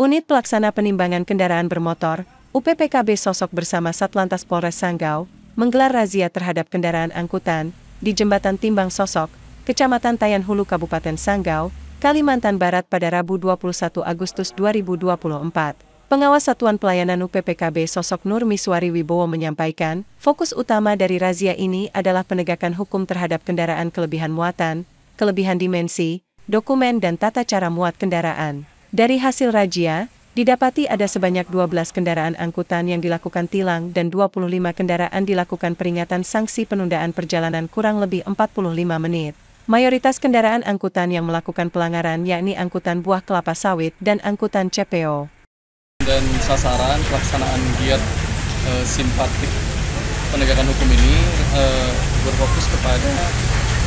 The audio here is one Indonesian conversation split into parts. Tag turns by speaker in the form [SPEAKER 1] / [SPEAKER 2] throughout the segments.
[SPEAKER 1] Unit Pelaksana Penimbangan Kendaraan Bermotor, UPPKB Sosok bersama Satlantas Polres Sanggau, menggelar razia terhadap kendaraan angkutan di Jembatan Timbang Sosok, Kecamatan Tayan Hulu Kabupaten Sanggau, Kalimantan Barat pada Rabu 21 Agustus 2024. Pengawas Satuan Pelayanan UPPKB Sosok Nur Miswari Wibowo menyampaikan, fokus utama dari razia ini adalah penegakan hukum terhadap kendaraan kelebihan muatan, kelebihan dimensi, dokumen dan tata cara muat kendaraan. Dari hasil razia, didapati ada sebanyak 12 kendaraan angkutan yang dilakukan tilang dan 25 kendaraan dilakukan peringatan sanksi penundaan perjalanan kurang lebih 45 menit. Mayoritas kendaraan angkutan yang melakukan pelanggaran yakni angkutan buah kelapa sawit dan angkutan CPO.
[SPEAKER 2] Dan sasaran pelaksanaan giat e, simpatik penegakan hukum ini e, berfokus kepada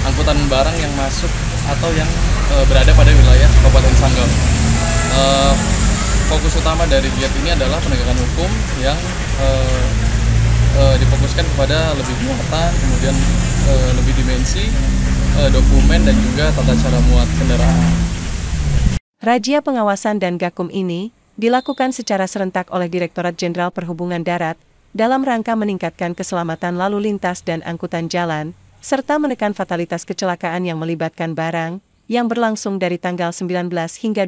[SPEAKER 2] angkutan barang yang
[SPEAKER 3] masuk atau yang uh, berada pada wilayah Kabupaten Sanggau. Uh, fokus utama dari giat ini adalah penegakan hukum yang uh, uh, difokuskan kepada lebih muatan, kemudian uh, lebih dimensi, uh, dokumen dan juga tata cara muat kendaraan.
[SPEAKER 1] Rajia pengawasan dan gakum ini dilakukan secara serentak oleh Direktorat Jenderal Perhubungan Darat dalam rangka meningkatkan keselamatan lalu lintas dan angkutan jalan, serta menekan fatalitas kecelakaan yang melibatkan barang, yang berlangsung dari tanggal 19 hingga 25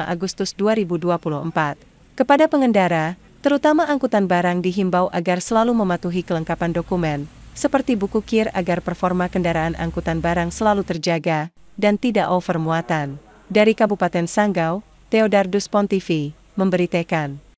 [SPEAKER 1] Agustus 2024. Kepada pengendara, terutama angkutan barang dihimbau agar selalu mematuhi kelengkapan dokumen, seperti buku kir agar performa kendaraan angkutan barang selalu terjaga dan tidak overmuatan. Dari Kabupaten Sanggau, Theodardus Pontivi memberitakan.